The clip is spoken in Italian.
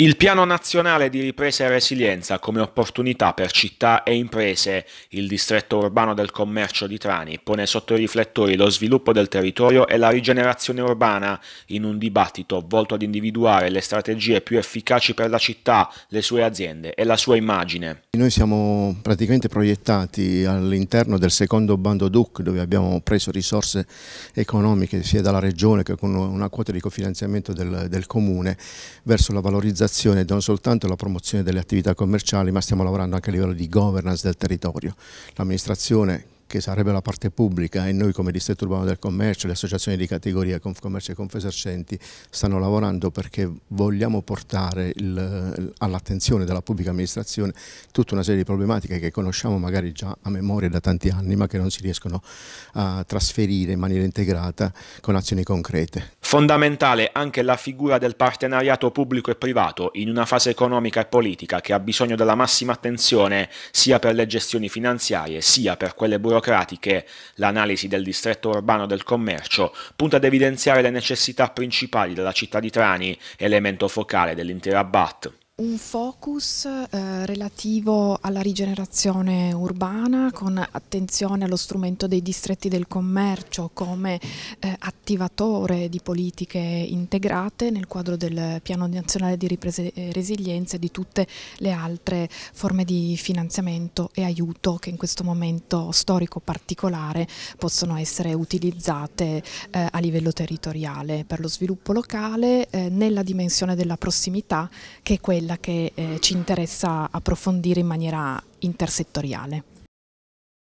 Il piano nazionale di ripresa e resilienza come opportunità per città e imprese, il distretto urbano del commercio di Trani, pone sotto i riflettori lo sviluppo del territorio e la rigenerazione urbana in un dibattito volto ad individuare le strategie più efficaci per la città, le sue aziende e la sua immagine. Noi siamo praticamente proiettati all'interno del secondo bando DUC dove abbiamo preso risorse economiche sia dalla regione che con una quota di cofinanziamento del, del comune verso la valorizzazione valorizzazione non soltanto la promozione delle attività commerciali ma stiamo lavorando anche a livello di governance del territorio. L'amministrazione che sarebbe la parte pubblica e noi come distretto urbano del commercio, le associazioni di categoria Confcommercio e Confesercenti stanno lavorando perché vogliamo portare all'attenzione della pubblica amministrazione tutta una serie di problematiche che conosciamo magari già a memoria da tanti anni ma che non si riescono a trasferire in maniera integrata con azioni concrete. Fondamentale anche la figura del partenariato pubblico e privato in una fase economica e politica che ha bisogno della massima attenzione sia per le gestioni finanziarie sia per quelle burocratiche. L'analisi del distretto urbano del commercio punta ad evidenziare le necessità principali della città di Trani, elemento focale dell'intera BAT un focus eh, relativo alla rigenerazione urbana con attenzione allo strumento dei distretti del commercio come eh, attivatore di politiche integrate nel quadro del piano nazionale di ripresa e eh, resilienza e di tutte le altre forme di finanziamento e aiuto che in questo momento storico particolare possono essere utilizzate eh, a livello territoriale per lo sviluppo locale eh, nella dimensione della prossimità che è quella quella che eh, ci interessa approfondire in maniera intersettoriale.